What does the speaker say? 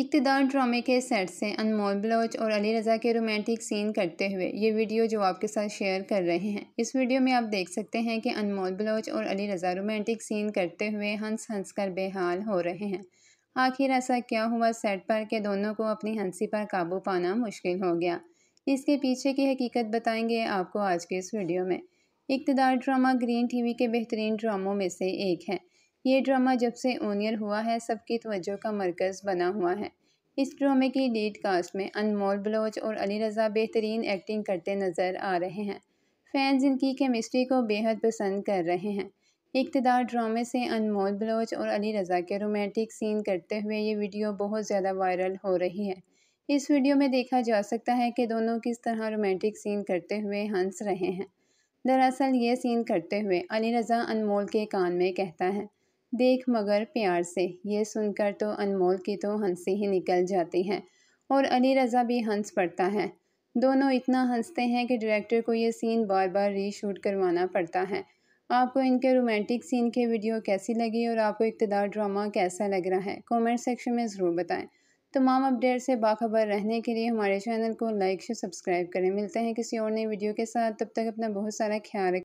इकतदार ड्रामे के सेट से अनमोल बलोच और अली रज़ा के रोमांटिक सीन करते हुए ये वीडियो जो आपके साथ शेयर कर रहे हैं इस वीडियो में आप देख सकते हैं कि अनमोल बलोच और अली रज़ा रोमांटिक सीन करते हुए हंस हंस कर बेहाल हो रहे हैं आखिर ऐसा क्या हुआ सेट पर कि दोनों को अपनी हंसी पर काबू पाना मुश्किल हो गया इसके पीछे की हकीकत बताएंगे आपको आज के इस वीडियो में इकतदार ड्रामा ग्रीन टीवी के बेहतरीन ड्रामों में से एक है ये ड्रामा जब से ओनियर हुआ है सबकी तवज्जो का मरकज़ बना हुआ है इस ड्रामे की लीड कास्ट में अनमोल बलोच और अली रज़ा बेहतरीन एक्टिंग करते नज़र आ रहे हैं फैंस इनकी केमिस्ट्री को बेहद पसंद कर रहे हैं इकतदार ड्रामे से अनमोल बलोच और अली रज़ा के रोमांटिक सीन करते हुए ये वीडियो बहुत ज़्यादा वायरल हो रही है इस वीडियो में देखा जा सकता है कि दोनों किस तरह रोमांटिक सीन करते हुए हंस रहे हैं दरअसल ये सीन करते हुए अली रज़ा अनमोल के कान में कहता है देख मगर प्यार से ये सुनकर तो अनमोल की तो हंसी ही निकल जाती है और अली रज़ा भी हंस पड़ता है दोनों इतना हंसते हैं कि डायरेक्टर को ये सीन बार बार रीशूट करवाना पड़ता है आपको इनके रोमांटिक सीन के वीडियो कैसी लगी और आपको इकतदार ड्रामा कैसा लग रहा है कमेंट सेक्शन में ज़रूर बताएं तमाम अपडेट से बाखबर रहने के लिए हमारे चैनल को लाइक से सब्सक्राइब करें मिलते हैं किसी और नई वीडियो के साथ तब तक अपना बहुत सारा ख्याल